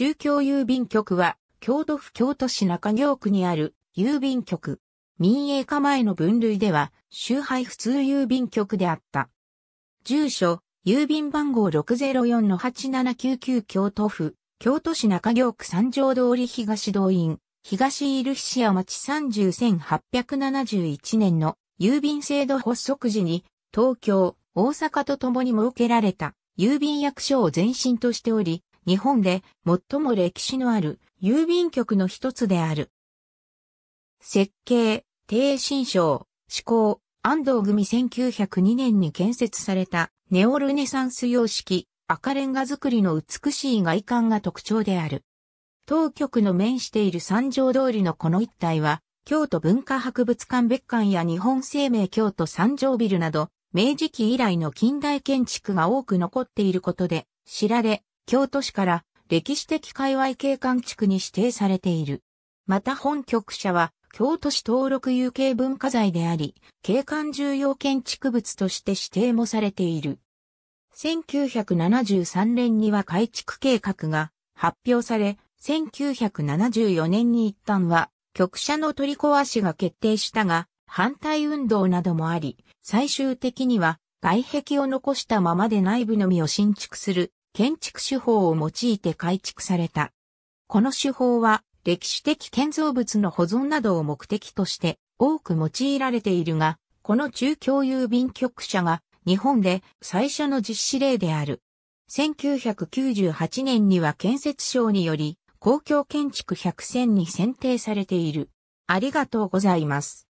中京郵便局は、京都府京都市中京区にある郵便局。民営化前の分類では、周配普通郵便局であった。住所、郵便番号604-8799京都府、京都市中京区三条通り東動員、東入菱屋町30 1871年の郵便制度発足時に、東京、大阪と共に設けられた郵便役所を前身としており、日本で最も歴史のある郵便局の一つである。設計、低新章、思考、安藤組1902年に建設されたネオルネサンス様式赤レンガ造りの美しい外観が特徴である。当局の面している三条通りのこの一帯は、京都文化博物館別館や日本生命京都三条ビルなど、明治期以来の近代建築が多く残っていることで、知られ、京都市から歴史的界隈景観地区に指定されている。また本局舎は京都市登録有形文化財であり、景観重要建築物として指定もされている。1973年には改築計画が発表され、1974年に一旦は局舎の取り壊しが決定したが、反対運動などもあり、最終的には外壁を残したままで内部のみを新築する建築手法を用いて改築された。この手法は歴史的建造物の保存などを目的として多く用いられているが、この中共郵便局舎が日本で最初の実施例である。1998年には建設省により公共建築100選に選定されている。ありがとうございます。